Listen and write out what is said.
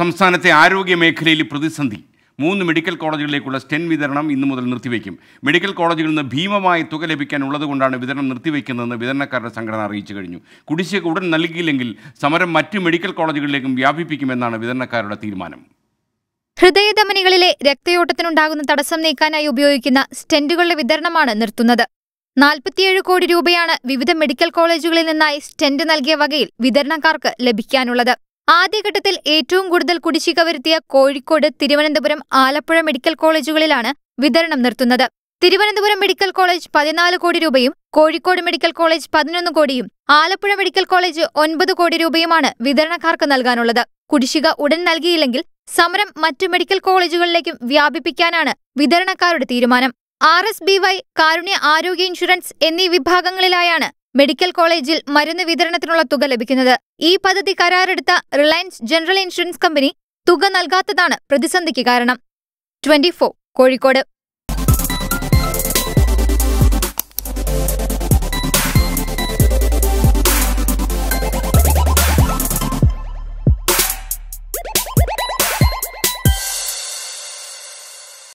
സംസ്ഥാനത്തെ ആരോഗ്യ മേഖലയിൽ പ്രതിസന്ധി മൂന്ന് മെഡിക്കൽ കോളേജുകളിലേക്കുള്ള സ്റ്റെൻ വിതരണം ഇന്നു മുതൽ നിർത്തിവെക്കും മെഡിക്കൽ കോളേജുകളിൽ നിന്ന് ഭീമമായ തുക ലഭിക്കാൻ ഉള്ളതുകൊണ്ടാണ് വിതരണം നിർത്തിവെക്കുന്നതെന്ന് വിതരണക്കാരുടെ സംഘടന അറിയിച്ചു കഴിഞ്ഞു കുടിശ്ശിക ഉടൻ നൽകിയില്ലെങ്കിൽ സമരം മറ്റു മെഡിക്കൽ കോളേജുകളിലേക്കും വ്യാപിപ്പിക്കുമെന്നാണ് വിതരണക്കാരുടെ തീരുമാനം ഹൃദയധമനികളിലെ രക്തയോട്ടത്തിനുണ്ടാകുന്ന തടസ്സം നീക്കാനായി ഉപയോഗിക്കുന്ന സ്റ്റെന്റുകളുടെ വിതരണമാണ് നിർത്തുന്നത് നാൽപ്പത്തിയേഴ് കോടി രൂപയാണ് വിവിധ മെഡിക്കൽ കോളേജുകളിൽ നിന്നായി സ്റ്റെന്റ് നൽകിയ വകയിൽ വിതരണക്കാർക്ക് ലഭിക്കാനുള്ളത് ആദ്യഘട്ടത്തിൽ ഏറ്റവും കൂടുതൽ കുടിശ്ശിക വരുത്തിയ കോഴിക്കോട് തിരുവനന്തപുരം ആലപ്പുഴ മെഡിക്കൽ കോളേജുകളിലാണ് വിതരണം നിർത്തുന്നത് തിരുവനന്തപുരം മെഡിക്കൽ കോളേജ് പതിനാല് കോടി രൂപയും കോഴിക്കോട് മെഡിക്കൽ കോളേജ് പതിനൊന്ന് കോടിയും ആലപ്പുഴ മെഡിക്കൽ കോളേജ് ഒൻപത് കോടി രൂപയുമാണ് വിതരണക്കാർക്ക് നൽകാനുള്ളത് കുടിശ്ശിക ഉടൻ നൽകിയില്ലെങ്കിൽ സമരം മറ്റു മെഡിക്കൽ കോളേജുകളിലേക്കും വ്യാപിപ്പിക്കാനാണ് വിതരണക്കാരുടെ തീരുമാനം R S B Y Karunya Arogya insurance എന്നീ വിഭാഗങ്ങളിലായാണ് മെഡിക്കൽ കോളേജിൽ മരുന്ന് വിതരണത്തിനുള്ള തുക ലഭിക്കുന്നത് ഈ പദ്ധതി കരാറെടുത്ത റിലയൻസ് ജനറൽ ഇൻഷുറൻസ് കമ്പനി തുക നൽകാത്തതാണ് പ്രതിസന്ധിക്ക് കാരണം ട്വന്റി കോഴിക്കോട്